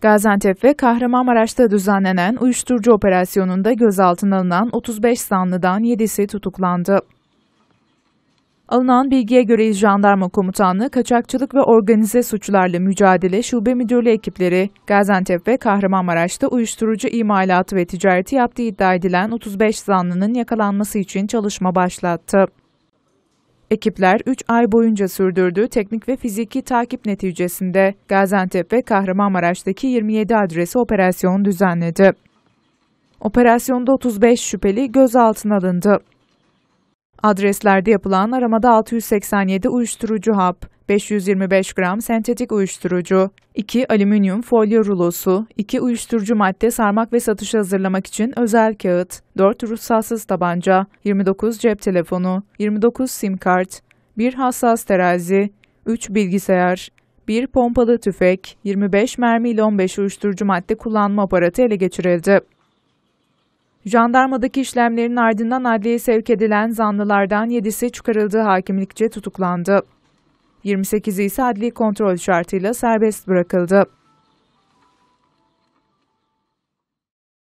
Gaziantep ve Kahramanmaraş'ta düzenlenen uyuşturucu operasyonunda gözaltına alınan 35 sanlıdan 7'si tutuklandı. Alınan bilgiye göre Jandarma Komutanlığı Kaçakçılık ve Organize Suçlarla Mücadele Şube Müdürlüğü ekipleri Gaziantep ve Kahramanmaraş'ta uyuşturucu imalatı ve ticareti yaptığı iddia edilen 35 zanlının yakalanması için çalışma başlattı. Ekipler 3 ay boyunca sürdürdüğü teknik ve fiziki takip neticesinde Gaziantep ve Kahramanmaraş'taki 27 adresi operasyon düzenledi. Operasyonda 35 şüpheli gözaltına alındı. Adreslerde yapılan aramada 687 uyuşturucu hap, 525 gram sentetik uyuşturucu, 2 alüminyum folyo rulosu, 2 uyuşturucu madde sarmak ve satışa hazırlamak için özel kağıt, 4 ruhsatsız tabanca, 29 cep telefonu, 29 sim kart, 1 hassas terazi, 3 bilgisayar, 1 pompalı tüfek, 25 mermi ile 15 uyuşturucu madde kullanma aparatı ele geçirildi. Jandarmadaki işlemlerin ardından adliye sevk edilen zanlılardan 7'si çıkarıldığı hakimlikçe tutuklandı. 28'i ise adli kontrol şartıyla serbest bırakıldı.